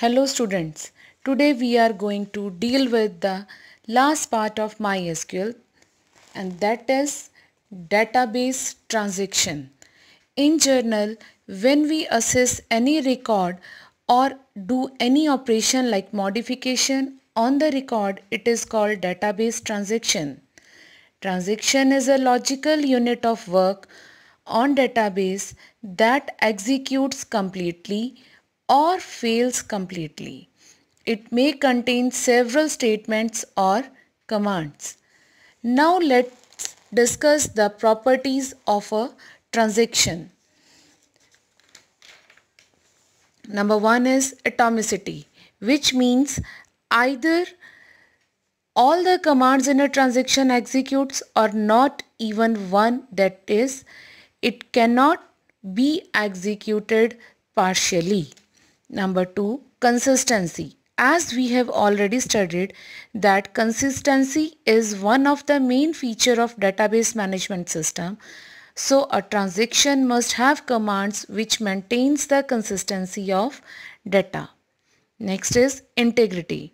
Hello students, today we are going to deal with the last part of MySQL and that is database transaction. In general, when we access any record or do any operation like modification on the record, it is called database transaction. Transaction is a logical unit of work on database that executes completely or fails completely. It may contain several statements or commands. Now let's discuss the properties of a transaction. Number one is atomicity which means either all the commands in a transaction executes or not even one that is it cannot be executed partially. Number 2. Consistency. As we have already studied that consistency is one of the main feature of database management system. So a transaction must have commands which maintains the consistency of data. Next is integrity.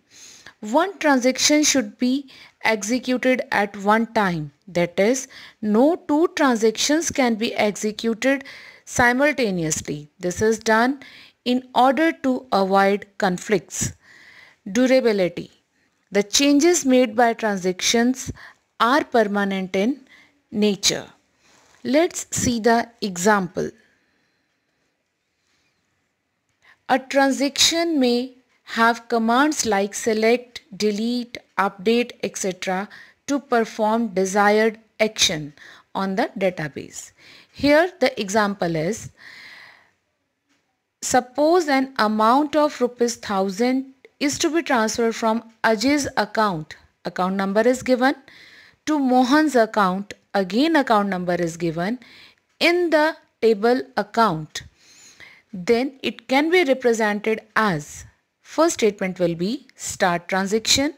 One transaction should be executed at one time. That is, no two transactions can be executed simultaneously. This is done in order to avoid conflicts. Durability. The changes made by transactions are permanent in nature. Let's see the example. A transaction may have commands like select, delete, update, etc. to perform desired action on the database. Here the example is Suppose an amount of rupees 1000 is to be transferred from Ajay's account. Account number is given to Mohan's account. Again account number is given in the table account. Then it can be represented as first statement will be start transaction.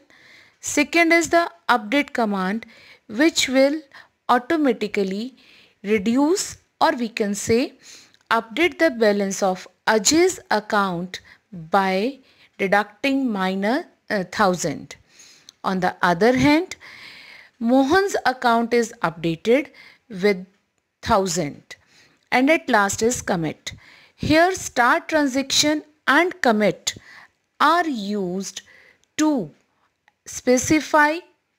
Second is the update command which will automatically reduce or we can say update the balance of Ajay's account by deducting minor uh, thousand. On the other hand, Mohan's account is updated with thousand and at last is commit. Here start transaction and commit are used to specify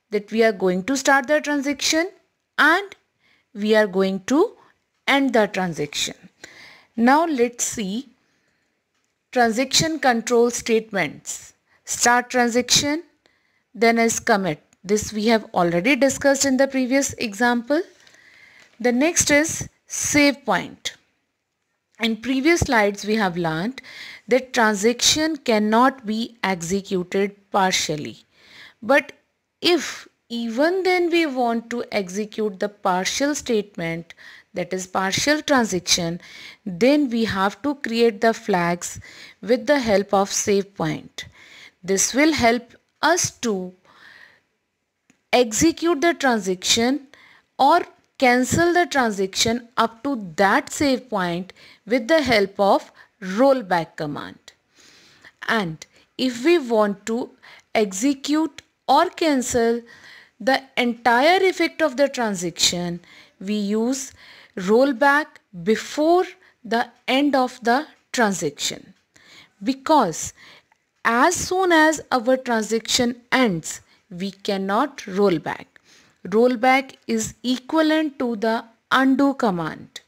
that we are going to start the transaction and we are going to end the transaction. Now let's see transaction control statements. Start transaction, then is commit. This we have already discussed in the previous example. The next is save point. In previous slides we have learnt that transaction cannot be executed partially. But if even then we want to execute the partial statement that is partial transaction then we have to create the flags with the help of save point this will help us to execute the transaction or cancel the transaction up to that save point with the help of rollback command and if we want to execute or cancel the entire effect of the transaction, we use rollback before the end of the transaction. Because as soon as our transaction ends, we cannot roll back. Rollback is equivalent to the undo command.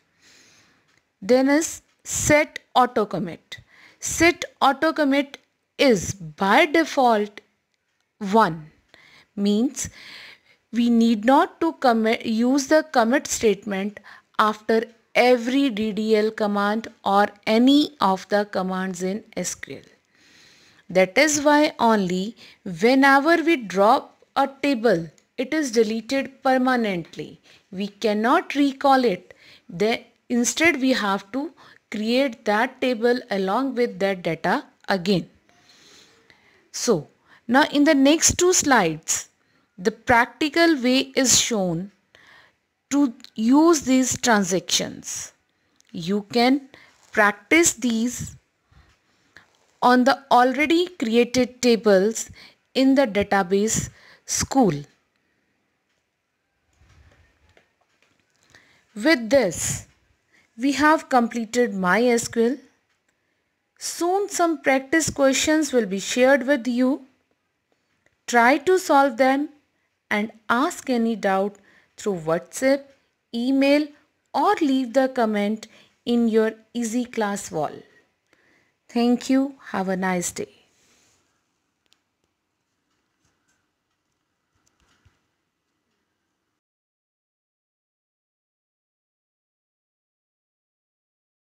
Then is set auto commit. Set auto commit is by default 1 means we need not to commit, use the commit statement after every DDL command or any of the commands in SQL. That is why only whenever we drop a table, it is deleted permanently. We cannot recall it. Then instead we have to create that table along with that data again. So now in the next two slides, the practical way is shown to use these transactions. You can practice these on the already created tables in the database school. With this, we have completed MySQL. Soon some practice questions will be shared with you. Try to solve them and ask any doubt through WhatsApp, email or leave the comment in your easy class wall. Thank you. Have a nice day.